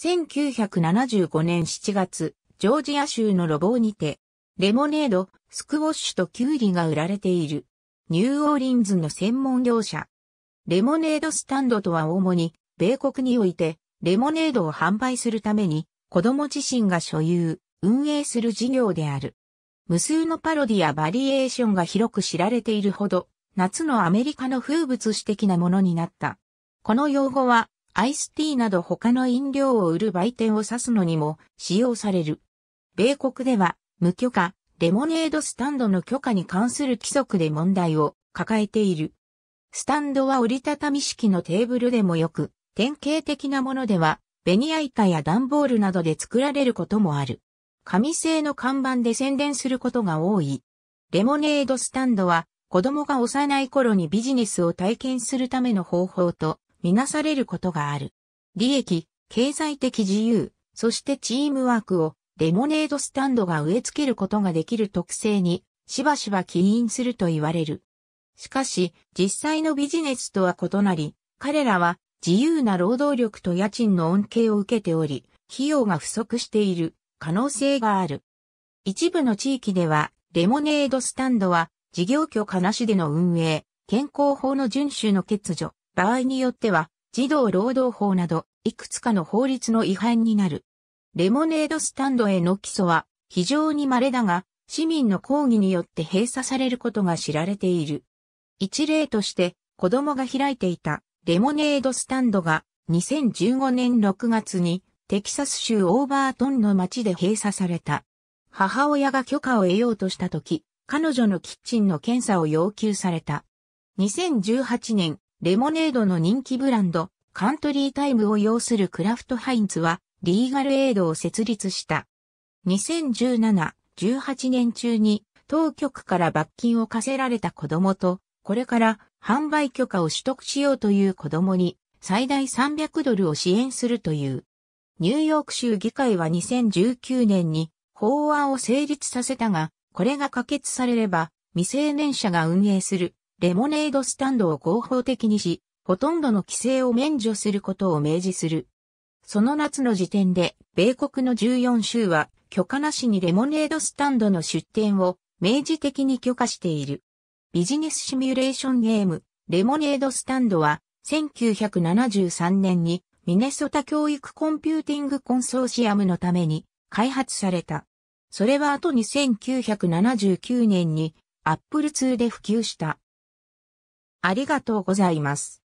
1975年7月、ジョージア州のボーにて、レモネード、スクウォッシュとキュウリが売られている。ニューオーリンズの専門業者。レモネードスタンドとは主に、米国において、レモネードを販売するために、子供自身が所有、運営する事業である。無数のパロディやバリエーションが広く知られているほど、夏のアメリカの風物詩的なものになった。この用語は、アイスティーなど他の飲料を売る売店を指すのにも使用される。米国では、無許可、レモネードスタンドの許可に関する規則で問題を抱えている。スタンドは折りたたみ式のテーブルでもよく、典型的なものでは、ベニヤ板や段ボールなどで作られることもある。紙製の看板で宣伝することが多い。レモネードスタンドは、子供が幼い頃にビジネスを体験するための方法とみなされることがある。利益、経済的自由、そしてチームワークをレモネードスタンドが植え付けることができる特性にしばしば起因すると言われる。しかし、実際のビジネスとは異なり、彼らは自由な労働力と家賃の恩恵を受けており、費用が不足している可能性がある。一部の地域では、レモネードスタンドは事業許可なしでの運営、健康法の遵守の欠如、場合によっては、児童労働法など、いくつかの法律の違反になる。レモネードスタンドへの起訴は、非常に稀だが、市民の抗議によって閉鎖されることが知られている。一例として、子供が開いていたレモネードスタンドが2015年6月にテキサス州オーバートンの町で閉鎖された。母親が許可を得ようとした時、彼女のキッチンの検査を要求された。2018年、レモネードの人気ブランド、カントリータイムを要するクラフトハインツは、リーガルエイドを設立した。2017、18年中に、当局から罰金を課せられた子供と、これから販売許可を取得しようという子供に、最大300ドルを支援するという。ニューヨーク州議会は2019年に法案を成立させたが、これが可決されれば、未成年者が運営するレモネードスタンドを合法的にし、ほとんどの規制を免除することを明示する。その夏の時点で、米国の14州は、許可なしにレモネードスタンドの出店を明示的に許可している。ビジネスシミュレーションゲーム、レモネードスタンドは、1973年にミネソタ教育コンピューティングコンソーシアムのために開発された。それは後に1979年にアップル2で普及した。ありがとうございます。